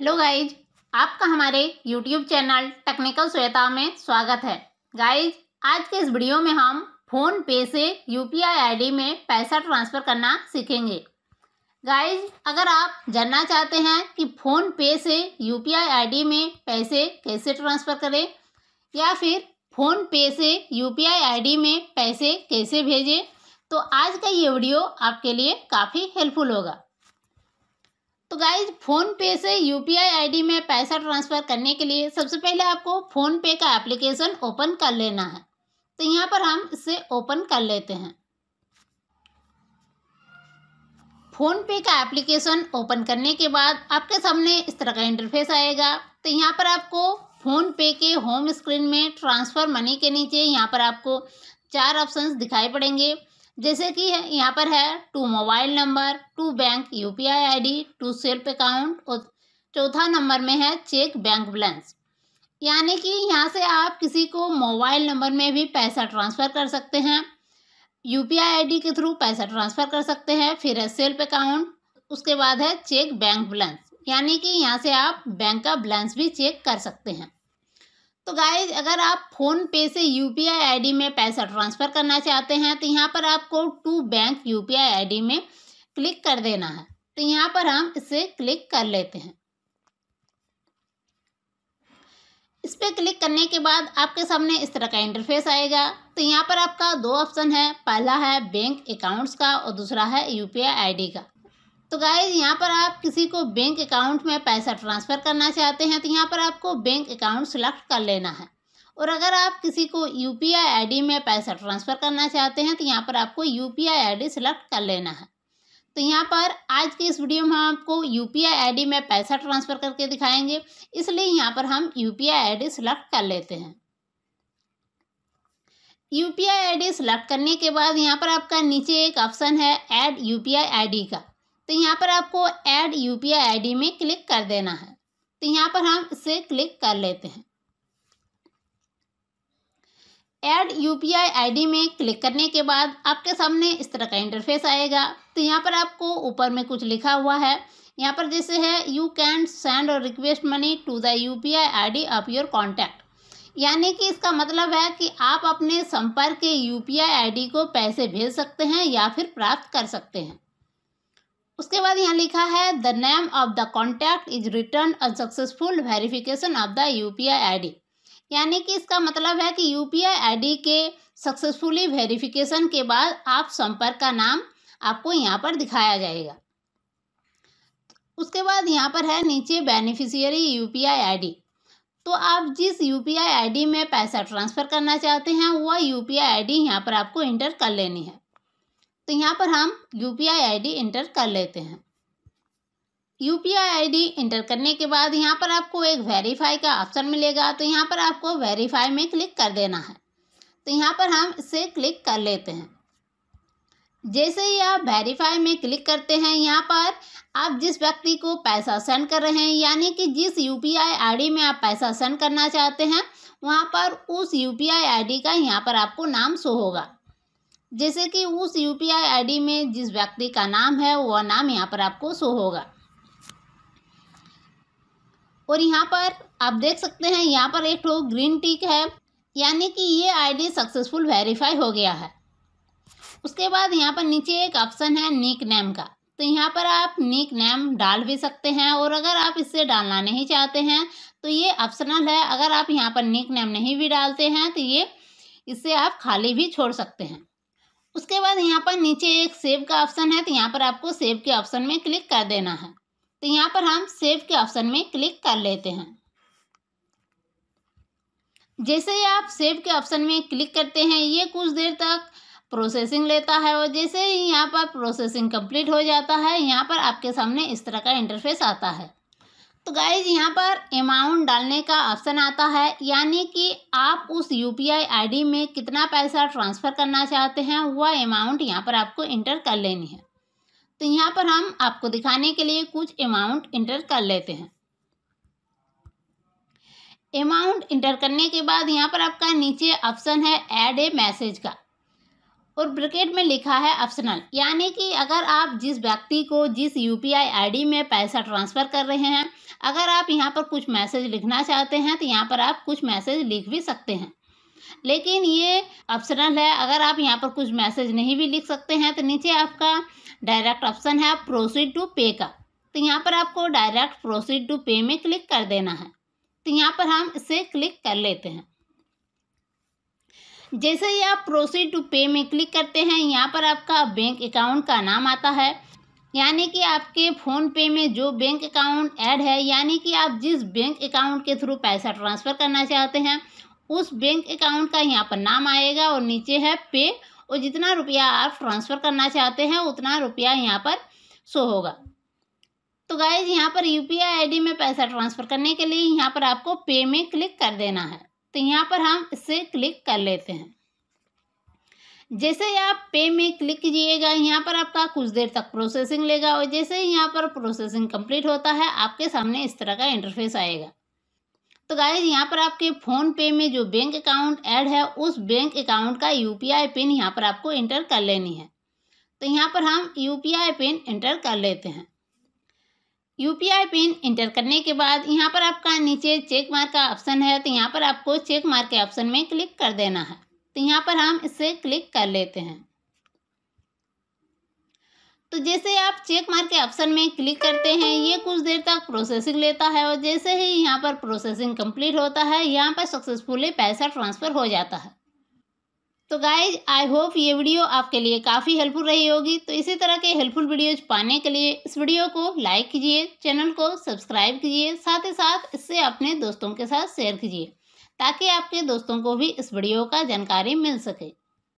hello guys आपका हमारे YouTube channel technical Shweta में स्वागत है गाइज आज के इस वीडियो में हम फोन पे से यूपीआई आईडी में पैसा ट्रांसफ़र करना सीखेंगे गाइज अगर आप जानना चाहते हैं कि फ़ोन पे से यूपीआई आईडी में पैसे कैसे ट्रांसफ़र करें या फिर फ़ोन पे से यूपीआई आईडी में पैसे कैसे भेजें तो आज का ये वीडियो आपके लिए काफ़ी हेल्पफुल होगा तो गाइज फ़ोन पे से यू पी में पैसा ट्रांसफ़र करने के लिए सबसे पहले आपको फ़ोन पे का एप्लीकेशन ओपन कर लेना है तो यहाँ पर हम इसे ओपन कर लेते हैं फ़ोन पे का एप्लीकेशन ओपन करने के बाद आपके सामने इस तरह का इंटरफेस आएगा तो यहाँ पर आपको फ़ोन पे के होम स्क्रीन में ट्रांसफ़र मनी के नीचे यहाँ पर आपको चार ऑप्शंस दिखाई पड़ेंगे जैसे कि यहाँ पर है to mobile number to bank U P I I D to self account और चौथा नंबर में है चेक बैंक बैलेंस यानी कि यहाँ से आप किसी को मोबाइल नंबर में भी पैसा ट्रांसफ़र कर सकते हैं U P I I D के थ्रू पैसा ट्रांसफ़र कर सकते हैं फिर है सेल्फ अकाउंट उसके बाद है चेक बैंक बैलेंस यानी कि यहाँ से आप बैंक का बैलेंस भी चेक कर सकते हैं तो गाइज अगर आप फ़ोन पे से यू पी आई डी में पैसा ट्रांसफ़र करना चाहते हैं तो यहाँ पर आपको to bank U P I I D में क्लिक कर देना है तो यहाँ पर हम इसे क्लिक कर लेते हैं इस पर क्लिक करने के बाद आपके सामने इस तरह का इंटरफेस आएगा तो यहाँ पर आपका दो ऑप्शन है पहला है बैंक अकाउंट्स का और दूसरा है यू पी आई डी का तो गाइज यहाँ पर आप किसी को बैंक अकाउंट में पैसा ट्रांसफ़र करना चाहते हैं तो यहाँ पर आपको बैंक अकाउंट सेलेक्ट कर लेना है और अगर आप किसी को U P I I D में पैसा ट्रांसफ़र करना चाहते हैं तो यहाँ पर आपको U P I I D select कर लेना है तो यहाँ पर आज की इस वीडियो में हम आपको U P I I D में पैसा ट्रांसफ़र करके दिखाएंगे इसलिए यहाँ पर हम U P I I D select कर लेते हैं U P I I D select करने के बाद यहाँ पर आपका नीचे एक ऑप्शन है add U P I I D का तो यहाँ पर आपको ऐड यू पी आई में क्लिक कर देना है तो यहाँ पर हम इसे क्लिक कर लेते हैं ऐड यू पी आई में क्लिक करने के बाद आपके सामने इस तरह का इंटरफेस आएगा तो यहाँ पर आपको ऊपर में कुछ लिखा हुआ है यहाँ पर जैसे है you can send or request money to the U P I of your contact यानी कि इसका मतलब है कि आप अपने संपर्क के यू पी आई को पैसे भेज सकते हैं या फिर प्राप्त कर सकते हैं उसके बाद यहाँ लिखा है the name of the contact is return a successful verification of the U P I I D यानी कि इसका मतलब है कि U P I I D के सक्सेसफुली वेरिफिकेशन के बाद आप संपर्क का नाम आपको यहाँ पर दिखाया जाएगा उसके बाद यहाँ पर है नीचे beneficiary U P I I D तो आप जिस U P I I D में पैसा ट्रांसफ़र करना चाहते हैं वह U P I I D यहाँ पर आपको इंटर कर लेनी है तो यहाँ पर हम U P I I D enter कर लेते हैं U P I I D enter करने के बाद यहाँ पर आपको एक वेरीफाई का ऑप्शन मिलेगा तो यहाँ पर आपको वेरीफाई में क्लिक कर देना है तो यहाँ पर हम इसे क्लिक कर लेते हैं जैसे ही आप वेरीफाई में क्लिक करते हैं यहाँ पर आप जिस व्यक्ति को पैसा सेंड कर रहे हैं यानी कि जिस U P I I D में आप पैसा सेंड करना चाहते हैं वहाँ पर उस U P I I D का यहाँ पर आपको नाम शो होगा जैसे कि उस U P I I D में जिस व्यक्ति का नाम है वह नाम यहाँ पर आपको शो होगा और यहाँ पर आप देख सकते हैं यहाँ पर एक ठो ग्रीन टिक है यानी कि ये आईडी सक्सेसफुल वेरीफाई हो गया है उसके बाद यहाँ पर नीचे एक ऑप्शन है निक नेम का तो यहाँ पर आप निक नेम डाल भी सकते हैं और अगर आप इससे डालना नहीं चाहते हैं तो ये ऑप्शनल है अगर आप यहाँ पर निक नेम नहीं भी डालते हैं तो ये इससे आप खाली भी छोड़ सकते हैं उसके बाद यहाँ पर नीचे एक सेव का ऑप्शन है तो यहाँ पर आपको सेव के ऑप्शन में क्लिक कर देना है तो यहाँ पर हम सेव के ऑप्शन में क्लिक कर लेते हैं जैसे ही आप सेव के ऑप्शन में क्लिक करते हैं ये कुछ देर तक प्रोसेसिंग लेता है और जैसे ही यहाँ पर प्रोसेसिंग कंप्लीट हो जाता है यहाँ पर आपके सामने इस तरह का इंटरफेस आता है तो गाइज यहाँ पर अमाउंट डालने का ऑप्शन आता है यानी कि आप उस U P I I D में कितना पैसा ट्रांसफ़र करना चाहते हैं वह अमाउंट यहाँ पर आपको इंटर कर लेनी है तो यहाँ पर हम आपको दिखाने के लिए कुछ अमाउंट इंटर कर लेते हैं अमाउंट इंटर करने के बाद यहाँ पर आपका नीचे ऑप्शन है ऐड ए मैसेज का और ब्रिकेट में लिखा है ऑप्शनल यानी कि अगर आप जिस व्यक्ति को जिस यू पी में पैसा ट्रांसफ़र कर रहे हैं अगर आप यहाँ पर कुछ मैसेज लिखना चाहते हैं तो यहाँ पर आप कुछ मैसेज लिख भी सकते हैं लेकिन ये ऑप्शनल है अगर आप यहाँ पर कुछ मैसेज नहीं भी लिख सकते हैं तो नीचे आपका डायरेक्ट ऑप्शन है प्रोसीड टू पे का तो यहाँ पर आपको डायरेक्ट प्रोसीड टू पे में क्लिक कर देना है तो यहाँ पर हम इसे क्लिक कर लेते हैं जैसे ही आप प्रोसीड टू पे में क्लिक करते हैं यहाँ पर आपका बैंक अकाउंट का नाम आता है यानी कि आपके फ़ोन पे में जो बैंक अकाउंट ऐड है यानी कि आप जिस बैंक अकाउंट के थ्रू पैसा ट्रांसफ़र करना चाहते हैं उस बैंक अकाउंट का यहाँ पर नाम आएगा और नीचे है पे और जितना रुपया आप ट्रांसफ़र करना चाहते हैं उतना रुपया यहाँ पर शो होगा तो गाइज यहाँ पर यू पी में पैसा ट्रांसफ़र करने के लिए यहाँ पर आपको पे में क्लिक कर देना है तो यहाँ पर हम इसे क्लिक कर लेते हैं जैसे आप पे में क्लिक कीजिएगा यहाँ पर आपका कुछ देर तक प्रोसेसिंग लेगा और जैसे ही यहाँ पर प्रोसेसिंग कंप्लीट होता है आपके सामने इस तरह का इंटरफेस आएगा तो गाइज यहाँ पर आपके फ़ोन पे में जो बैंक अकाउंट ऐड है उस बैंक अकाउंट का यूपीआई पिन यहाँ पर आपको इंटर कर लेनी है तो यहाँ पर हम यूपीआई पिन इंटर कर लेते हैं यू पिन इंटर करने के बाद यहाँ पर आपका नीचे चेक मार्क का ऑप्शन है तो यहाँ पर आपको चेक मार्क के ऑप्शन में क्लिक कर देना है तो यहाँ पर हम इसे क्लिक कर लेते हैं तो जैसे आप चेक मार्क के ऑप्शन में क्लिक करते हैं ये कुछ देर तक प्रोसेसिंग लेता है और जैसे ही यहाँ पर प्रोसेसिंग कंप्लीट होता है यहाँ पर सक्सेसफुली पैसा ट्रांसफ़र हो जाता है तो गाइज आई होप ये वीडियो आपके लिए काफ़ी हेल्पफुल रही होगी तो इसी तरह के हेल्पफुल वीडियोज पाने के लिए इस वीडियो को लाइक कीजिए चैनल को सब्सक्राइब कीजिए साथ ही साथ इससे अपने दोस्तों के साथ शेयर कीजिए ताकि आपके दोस्तों को भी इस वीडियो का जानकारी मिल सके